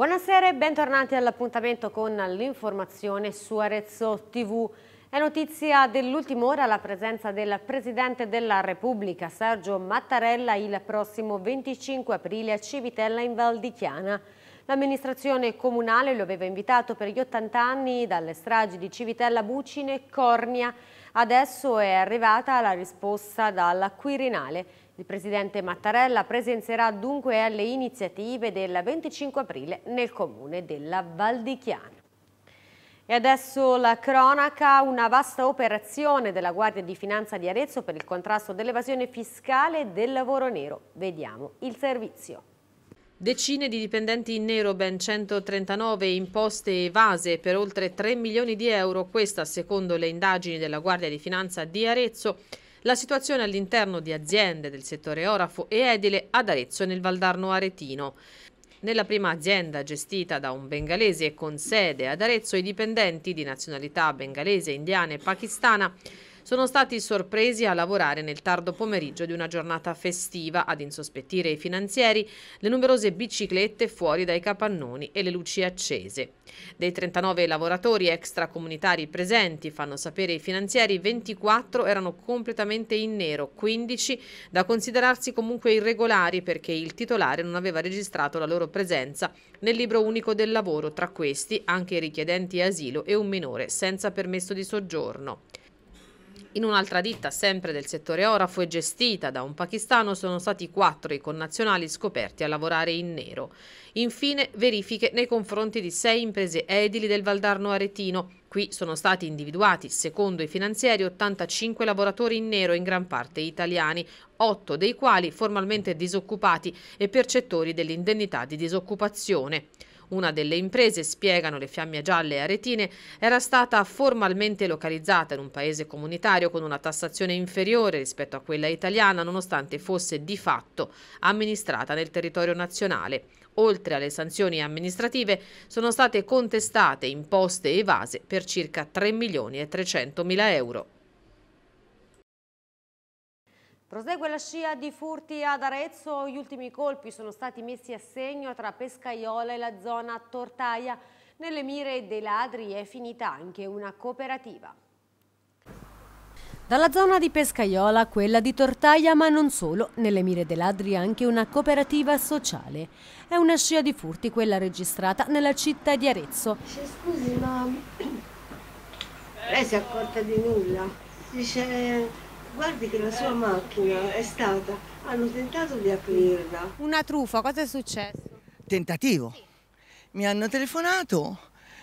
Buonasera e bentornati all'appuntamento con l'informazione su Arezzo TV. È notizia dell'ultima ora la presenza del Presidente della Repubblica, Sergio Mattarella, il prossimo 25 aprile a Civitella in Val di Chiana. L'amministrazione comunale lo aveva invitato per gli 80 anni dalle stragi di Civitella Bucine e Cornia Adesso è arrivata la risposta dalla Quirinale. Il presidente Mattarella presenzierà dunque alle iniziative del 25 aprile nel comune della Valdichiana. E adesso la cronaca, una vasta operazione della Guardia di Finanza di Arezzo per il contrasto dell'evasione fiscale e del lavoro nero. Vediamo il servizio. Decine di dipendenti in nero, ben 139 imposte evase per oltre 3 milioni di euro, questa secondo le indagini della Guardia di Finanza di Arezzo, la situazione all'interno di aziende del settore orafo e edile ad Arezzo nel Valdarno Aretino. Nella prima azienda gestita da un bengalese con sede ad Arezzo, i dipendenti di nazionalità bengalese, indiana e pakistana sono stati sorpresi a lavorare nel tardo pomeriggio di una giornata festiva ad insospettire i finanzieri le numerose biciclette fuori dai capannoni e le luci accese. Dei 39 lavoratori extracomunitari presenti, fanno sapere i finanzieri, 24 erano completamente in nero, 15 da considerarsi comunque irregolari perché il titolare non aveva registrato la loro presenza nel libro unico del lavoro, tra questi anche i richiedenti asilo e un minore senza permesso di soggiorno. In un'altra ditta, sempre del settore orafo e gestita da un pakistano, sono stati quattro i connazionali scoperti a lavorare in nero. Infine, verifiche nei confronti di sei imprese edili del Valdarno Aretino. Qui sono stati individuati, secondo i finanzieri, 85 lavoratori in nero, in gran parte italiani, 8 dei quali formalmente disoccupati e percettori dell'indennità di disoccupazione. Una delle imprese, spiegano le fiamme gialle aretine, era stata formalmente localizzata in un paese comunitario con una tassazione inferiore rispetto a quella italiana, nonostante fosse di fatto amministrata nel territorio nazionale. Oltre alle sanzioni amministrative, sono state contestate imposte evase per circa 3 milioni e 300 mila euro. Prosegue la scia di furti ad Arezzo, gli ultimi colpi sono stati messi a segno tra Pescaiola e la zona Tortaia. Nelle mire dei ladri è finita anche una cooperativa. Dalla zona di Pescaiola a quella di Tortaia, ma non solo, nelle mire dei ladri anche una cooperativa sociale. È una scia di furti quella registrata nella città di Arezzo. Scusi, ma lei si è accorta di nulla? Dice Guardi che la sua eh. macchina è stata, hanno tentato di aprirla. Una truffa, cosa è successo? Tentativo. Mi hanno telefonato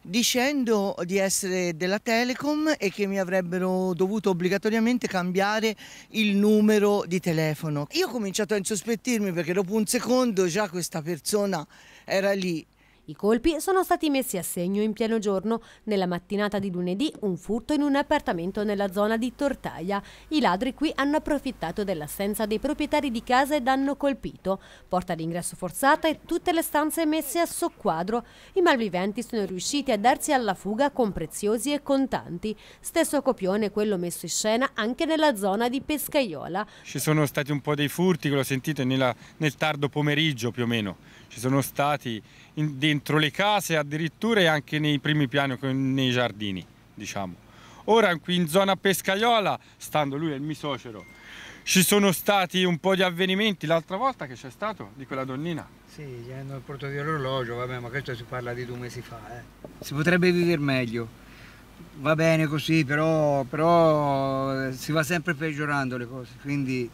dicendo di essere della Telecom e che mi avrebbero dovuto obbligatoriamente cambiare il numero di telefono. Io ho cominciato a insospettirmi perché dopo un secondo già questa persona era lì i colpi sono stati messi a segno in pieno giorno. Nella mattinata di lunedì un furto in un appartamento nella zona di Tortaia. I ladri qui hanno approfittato dell'assenza dei proprietari di casa ed hanno colpito. Porta d'ingresso forzata e tutte le stanze messe a soqquadro. I malviventi sono riusciti a darsi alla fuga con preziosi e contanti. Stesso copione quello messo in scena anche nella zona di Pescaiola. Ci sono stati un po' dei furti, l'ho sentite, nella, nel tardo pomeriggio più o meno. Ci sono stati in, dentro le case addirittura e anche nei primi piani, nei giardini, diciamo. Ora qui in zona Pescaiola, stando lui e il mio socero, ci sono stati un po' di avvenimenti l'altra volta che c'è stato di quella donnina. Sì, gli hanno portato porto di vabbè, ma questo si parla di due mesi fa, eh. Si potrebbe vivere meglio. Va bene così, però, però si va sempre peggiorando le cose, quindi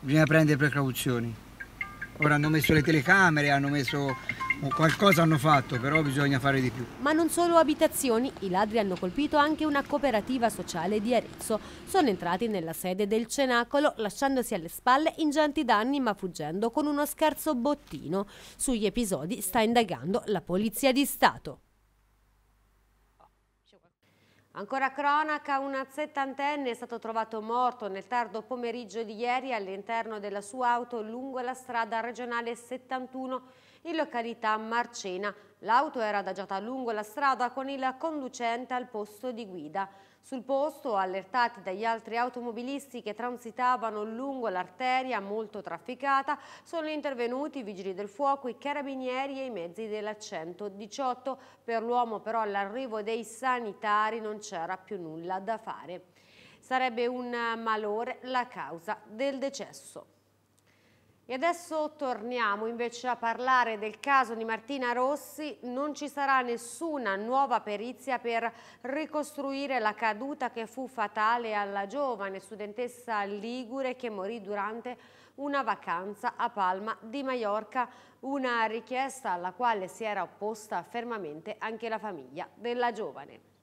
bisogna prendere precauzioni. Ora hanno messo le telecamere, hanno messo Qualcosa hanno fatto, però bisogna fare di più. Ma non solo abitazioni, i ladri hanno colpito anche una cooperativa sociale di Arezzo. Sono entrati nella sede del cenacolo, lasciandosi alle spalle ingenti danni ma fuggendo con uno scarso bottino. Sugli episodi sta indagando la Polizia di Stato. Ancora cronaca, una settantenne è stato trovato morto nel tardo pomeriggio di ieri all'interno della sua auto lungo la strada regionale 71 in località Marcena. L'auto era adagiata lungo la strada con il conducente al posto di guida. Sul posto, allertati dagli altri automobilisti che transitavano lungo l'arteria molto trafficata, sono intervenuti i vigili del fuoco, i carabinieri e i mezzi della 118. Per l'uomo però all'arrivo dei sanitari non c'era più nulla da fare. Sarebbe un malore la causa del decesso. E adesso torniamo invece a parlare del caso di Martina Rossi. Non ci sarà nessuna nuova perizia per ricostruire la caduta che fu fatale alla giovane studentessa Ligure che morì durante una vacanza a Palma di Maiorca, una richiesta alla quale si era opposta fermamente anche la famiglia della giovane.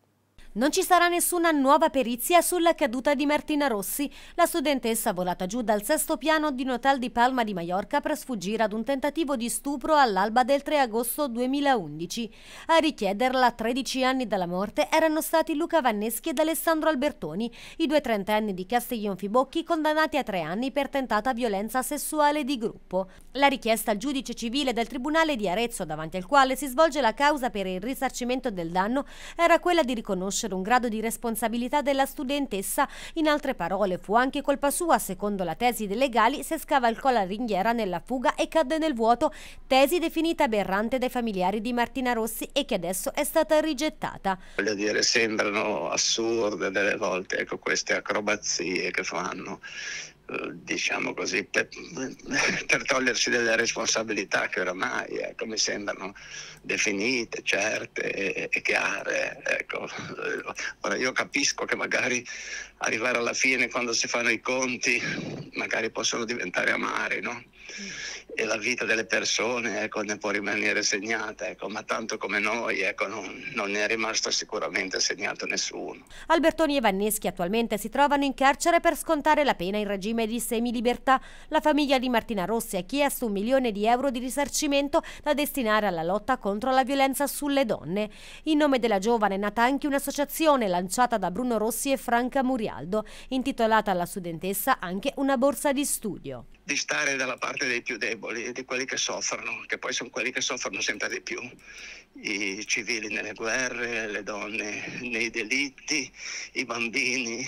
Non ci sarà nessuna nuova perizia sulla caduta di Martina Rossi, la studentessa volata giù dal sesto piano di un hotel di Palma di Mallorca per sfuggire ad un tentativo di stupro all'alba del 3 agosto 2011. A richiederla a 13 anni dalla morte erano stati Luca Vanneschi ed Alessandro Albertoni, i due trentenni di Castiglion Fibocchi condannati a tre anni per tentata violenza sessuale di gruppo. La richiesta al giudice civile del Tribunale di Arezzo, davanti al quale si svolge la causa per il risarcimento del danno, era quella di riconoscere riconoscere un grado di responsabilità della studentessa, in altre parole fu anche colpa sua, secondo la tesi dei legali, se scavalcò la ringhiera nella fuga e cadde nel vuoto, tesi definita aberrante dai familiari di Martina Rossi e che adesso è stata rigettata. Voglio dire, sembrano assurde delle volte ecco, queste acrobazie che fanno diciamo così, per, per, togliersi delle responsabilità che oramai ecco, eh, mi sembrano definite, certe e, e chiare. Ecco. Ora io capisco che magari arrivare alla fine quando si fanno i conti magari possono diventare amari, no? E la vita delle persone ecco, ne può rimanere segnata, ecco, ma tanto come noi ecco, non, non, ne è rimasto sicuramente segnato nessuno. Albertoni e Vanneschi attualmente si trovano in carcere per scontare la pena in regime di semilibertà. La famiglia di Martina Rossi ha chiesto un milione di euro di risarcimento da destinare alla lotta contro la violenza sulle donne. In nome della giovane è nata anche un'associazione lanciata da Bruno Rossi e Franca Muriano Aldo, intitolata alla studentessa anche una borsa di studio di stare dalla parte dei più deboli, di quelli che soffrono, che poi sono quelli che soffrono sempre di più, i civili nelle guerre, le donne nei delitti, i bambini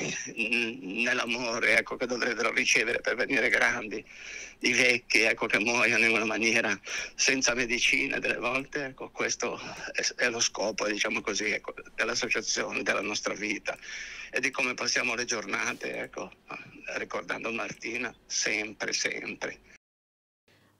nell'amore, ecco, che dovrebbero ricevere per venire grandi, i vecchi, ecco, che muoiono in una maniera senza medicina delle volte, ecco, questo è, lo scopo, diciamo così, ecco, dell'associazione, della nostra vita e di come passiamo le giornate, ecco, ricordando Martina sempre, sempre.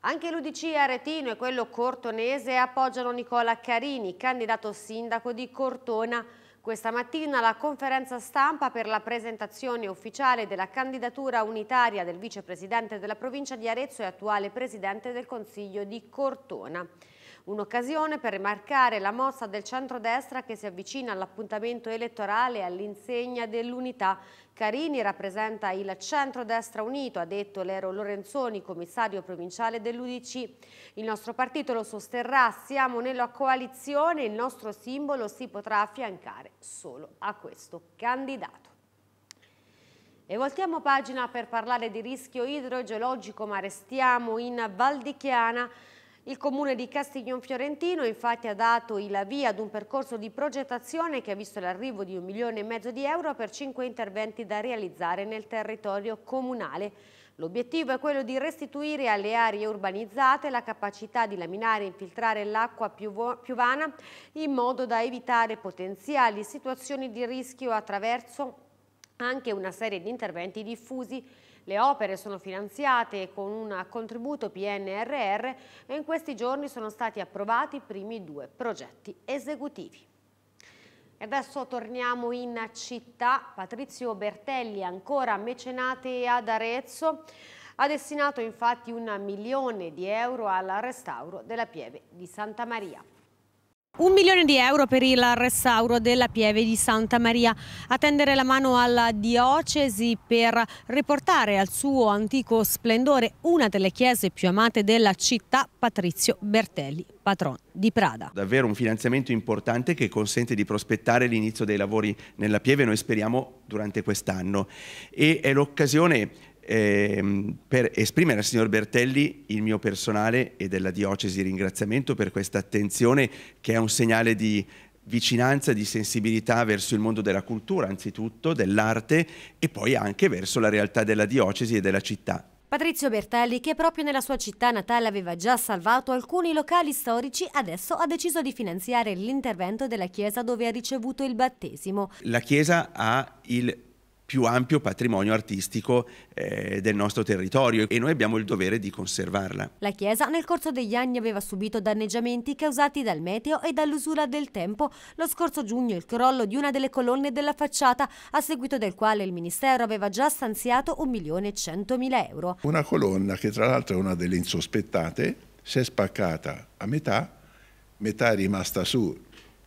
Anche l'Udc Aretino e quello cortonese appoggiano Nicola Carini, candidato sindaco di Cortona. Questa mattina la conferenza stampa per la presentazione ufficiale della candidatura unitaria del vicepresidente della provincia di Arezzo e attuale presidente del Consiglio di Cortona. Un'occasione per rimarcare la mossa del centrodestra che si avvicina all'appuntamento elettorale all'insegna dell'unità. Carini rappresenta il centrodestra unito, ha detto Lero Lorenzoni, commissario provinciale dell'Udc. Il nostro partito lo sosterrà, siamo nella coalizione, il nostro simbolo si potrà affiancare solo a questo candidato. E voltiamo pagina per parlare di rischio idrogeologico, ma restiamo in Valdichiana. Il comune di Castiglion Fiorentino infatti ha dato il via ad un percorso di progettazione che ha visto l'arrivo di un milione e mezzo di euro per cinque interventi da realizzare nel territorio comunale. L'obiettivo è quello di restituire alle aree urbanizzate la capacità di laminare e infiltrare l'acqua piovana in modo da evitare potenziali situazioni di rischio attraverso anche una serie di interventi diffusi le opere sono finanziate con un contributo PNRR e in questi giorni sono stati approvati i primi due progetti esecutivi. E adesso torniamo in città. Patrizio Bertelli, ancora mecenate ad Arezzo, ha destinato infatti un milione di euro al restauro della pieve di Santa Maria. Un milione di euro per il restauro della pieve di Santa Maria. A tendere la mano alla diocesi per riportare al suo antico splendore una delle chiese più amate della città, Patrizio Bertelli, patron di Prada. Davvero un finanziamento importante che consente di prospettare l'inizio dei lavori nella pieve, noi speriamo durante quest'anno. E è l'occasione eh, per esprimere al signor Bertelli il mio personale e della diocesi ringraziamento per questa attenzione che è un segnale di vicinanza, di sensibilità verso il mondo della cultura, anzitutto dell'arte e poi anche verso la realtà della diocesi e della città. Patrizio Bertelli, che proprio nella sua città natale aveva già salvato alcuni locali storici, adesso ha deciso di finanziare l'intervento della chiesa dove ha ricevuto il battesimo. La chiesa ha il più ampio patrimonio artistico eh, del nostro territorio e noi abbiamo il dovere di conservarla. La chiesa nel corso degli anni aveva subito danneggiamenti causati dal meteo e dall'usura del tempo. Lo scorso giugno il crollo di una delle colonne della facciata, a seguito del quale il Ministero aveva già stanziato 1.100.000 euro. Una colonna che tra l'altro è una delle insospettate, si è spaccata a metà, metà è rimasta su,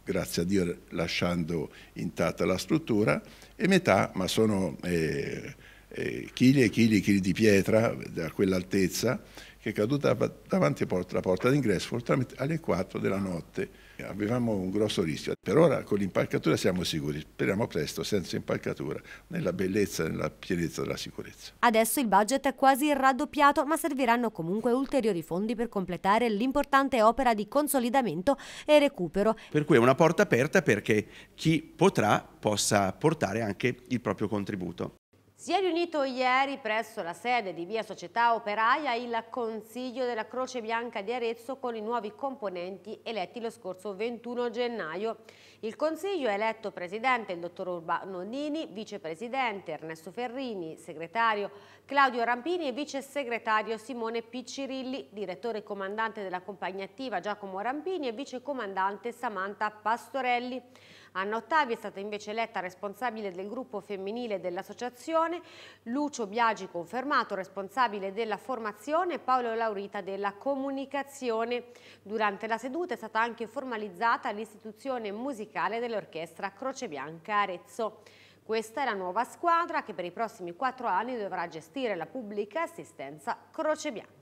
grazie a Dio lasciando intatta la struttura, e metà, ma sono eh, eh, chili e chili e chili di pietra da quell'altezza, che è caduta davanti alla porta d'ingresso alle 4 della notte avevamo un grosso rischio. Per ora con l'impalcatura siamo sicuri, speriamo presto senza impalcatura, nella bellezza e nella pienezza della sicurezza. Adesso il budget è quasi raddoppiato, ma serviranno comunque ulteriori fondi per completare l'importante opera di consolidamento e recupero. Per cui è una porta aperta perché chi potrà possa portare anche il proprio contributo. Si è riunito ieri presso la sede di Via Società Operaia il Consiglio della Croce Bianca di Arezzo con i nuovi componenti eletti lo scorso 21 gennaio. Il Consiglio ha eletto presidente il dottor Urbano Nini, vicepresidente Ernesto Ferrini, segretario Claudio Rampini e vice segretario Simone Piccirilli, direttore comandante della compagnia attiva Giacomo Rampini e vice comandante Samantha Pastorelli. Anna Ottavi è stata invece eletta responsabile del gruppo femminile dell'associazione, Lucio Biagi confermato responsabile della formazione e Paolo Laurita della comunicazione. Durante la seduta è stata anche formalizzata l'istituzione musicale dell'orchestra Croce Bianca Arezzo. Questa è la nuova squadra che per i prossimi quattro anni dovrà gestire la pubblica assistenza Croce Bianca.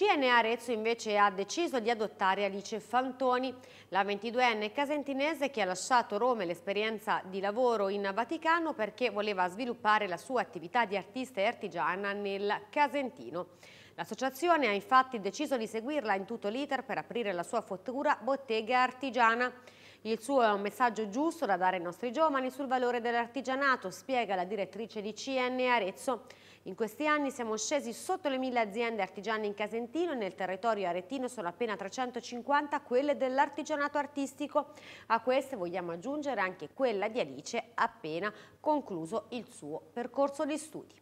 CNA Arezzo invece ha deciso di adottare Alice Fantoni, la 22enne casentinese che ha lasciato Roma e l'esperienza di lavoro in Vaticano perché voleva sviluppare la sua attività di artista e artigiana nel Casentino. L'associazione ha infatti deciso di seguirla in tutto l'iter per aprire la sua futura bottega artigiana. Il suo è un messaggio giusto da dare ai nostri giovani sul valore dell'artigianato, spiega la direttrice di CN Arezzo. In questi anni siamo scesi sotto le mille aziende artigiane in Casentino e nel territorio aretino sono appena 350 quelle dell'artigianato artistico. A queste vogliamo aggiungere anche quella di Alice appena concluso il suo percorso di studi.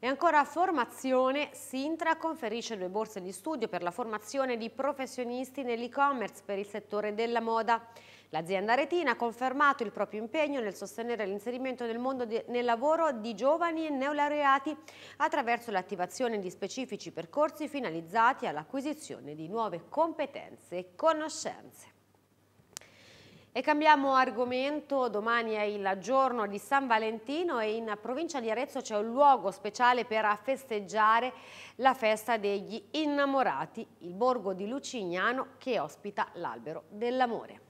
E ancora formazione, Sintra conferisce due borse di studio per la formazione di professionisti nell'e-commerce per il settore della moda. L'azienda retina ha confermato il proprio impegno nel sostenere l'inserimento nel mondo de nel lavoro di giovani e neolaureati attraverso l'attivazione di specifici percorsi finalizzati all'acquisizione di nuove competenze e conoscenze. E cambiamo argomento, domani è il giorno di San Valentino e in provincia di Arezzo c'è un luogo speciale per festeggiare la festa degli innamorati, il borgo di Lucignano che ospita l'albero dell'amore.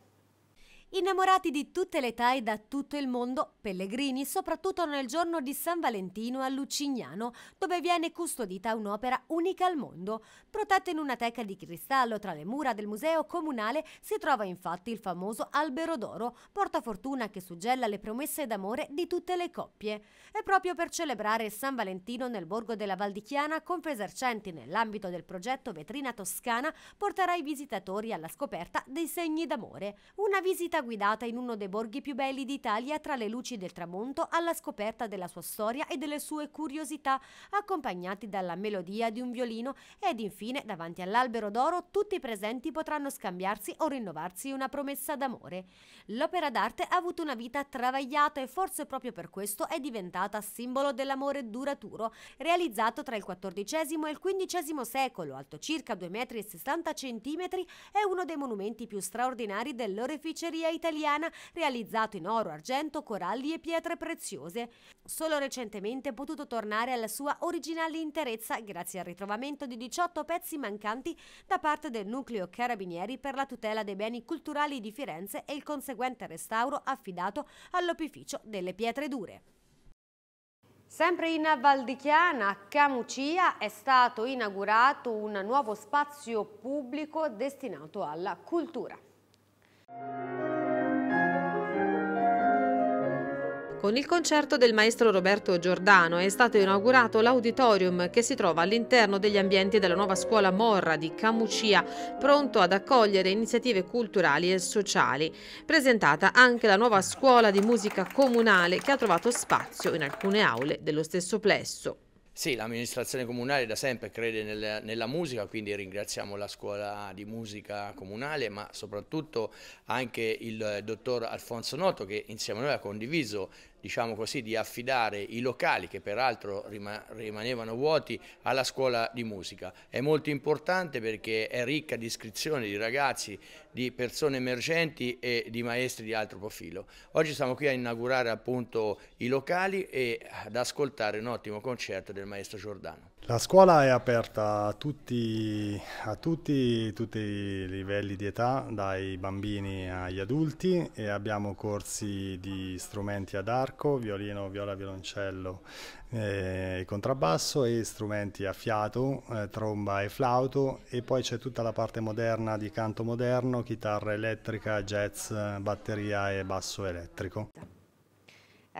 Innamorati di tutte le età e da tutto il mondo, pellegrini, soprattutto nel giorno di San Valentino a Lucignano, dove viene custodita un'opera unica al mondo. Protetta in una teca di cristallo tra le mura del museo comunale si trova infatti il famoso albero d'oro, portafortuna che suggella le promesse d'amore di tutte le coppie. E proprio per celebrare San Valentino nel borgo della Valdichiana, Confesercenti nell'ambito del progetto Vetrina Toscana porterà i visitatori alla scoperta dei segni d'amore. Una visita vita guidata in uno dei borghi più belli d'Italia tra le luci del tramonto alla scoperta della sua storia e delle sue curiosità, accompagnati dalla melodia di un violino ed infine davanti all'albero d'oro tutti i presenti potranno scambiarsi o rinnovarsi una promessa d'amore. L'opera d'arte ha avuto una vita travagliata e forse proprio per questo è diventata simbolo dell'amore duraturo, realizzato tra il XIV e il XV secolo, alto circa 2,60 m è uno dei monumenti più straordinari dell'oreficeria calligrafia italiana realizzato in oro, argento, coralli e pietre preziose. Solo recentemente è potuto tornare alla sua originale interezza grazie al ritrovamento di 18 pezzi mancanti da parte del nucleo Carabinieri per la tutela dei beni culturali di Firenze e il conseguente restauro affidato all'opificio delle pietre dure. Sempre in Valdichiana, a Camucia, è stato inaugurato un nuovo spazio pubblico destinato alla cultura. Con il concerto del maestro Roberto Giordano è stato inaugurato l'auditorium che si trova all'interno degli ambienti della nuova scuola Morra di Camucia, pronto ad accogliere iniziative culturali e sociali. Presentata anche la nuova scuola di musica comunale che ha trovato spazio in alcune aule dello stesso plesso. Sì, l'amministrazione comunale da sempre crede nel, nella musica, quindi ringraziamo la scuola di musica comunale, ma soprattutto anche il dottor Alfonso Noto che insieme a noi ha condiviso diciamo così, di affidare i locali che peraltro rimanevano vuoti alla scuola di musica. È molto importante perché è ricca di iscrizioni di ragazzi, di persone emergenti e di maestri di altro profilo. Oggi siamo qui a inaugurare appunto i locali e ad ascoltare un ottimo concerto del maestro Giordano. La scuola è aperta a tutti, a tutti, tutti i livelli di età, dai bambini agli adulti e abbiamo corsi di strumenti ad arco, violino, viola, violoncello e eh, contrabbasso e strumenti a fiato, eh, tromba e flauto e poi c'è tutta la parte moderna di canto moderno, chitarra elettrica, jazz, batteria e basso elettrico.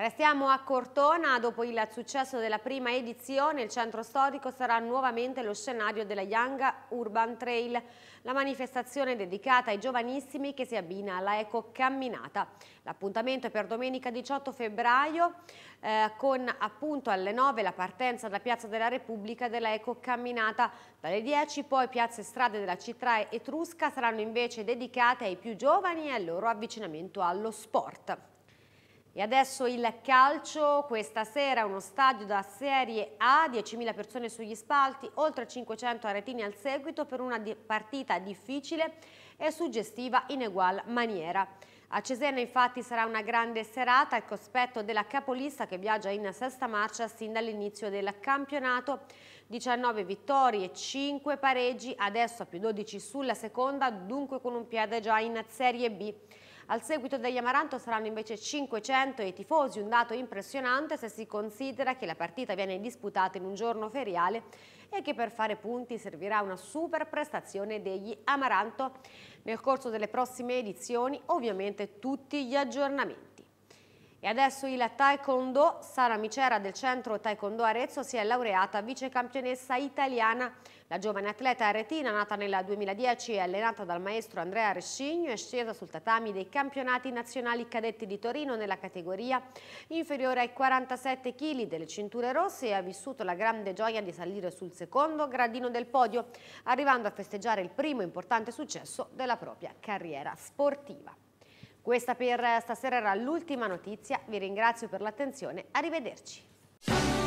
Restiamo a Cortona, dopo il successo della prima edizione il centro storico sarà nuovamente lo scenario della Young Urban Trail, la manifestazione dedicata ai giovanissimi che si abbina alla eco ecocamminata. L'appuntamento è per domenica 18 febbraio eh, con appunto alle 9 la partenza da Piazza della Repubblica della eco ecocamminata, dalle 10 poi piazze e strade della città etrusca saranno invece dedicate ai più giovani e al loro avvicinamento allo sport. E adesso il calcio, questa sera uno stadio da Serie A, 10.000 persone sugli spalti, oltre 500 aretini al seguito per una partita difficile e suggestiva in egual maniera. A Cesena infatti sarà una grande serata al cospetto della capolista che viaggia in sesta marcia sin dall'inizio del campionato. 19 vittorie, 5 pareggi, adesso a più 12 sulla seconda, dunque con un piede già in Serie B. Al seguito degli Amaranto saranno invece 500 i tifosi, un dato impressionante se si considera che la partita viene disputata in un giorno feriale e che per fare punti servirà una super prestazione degli Amaranto. Nel corso delle prossime edizioni ovviamente tutti gli aggiornamenti. E adesso il Taekwondo, Sara Micera del centro Taekwondo Arezzo si è laureata vice campionessa italiana la giovane atleta aretina, nata nel 2010 e allenata dal maestro Andrea Rescigno, è scesa sul tatami dei campionati nazionali cadetti di Torino nella categoria inferiore ai 47 kg delle cinture rosse e ha vissuto la grande gioia di salire sul secondo gradino del podio, arrivando a festeggiare il primo importante successo della propria carriera sportiva. Questa per stasera era l'ultima notizia, vi ringrazio per l'attenzione, arrivederci.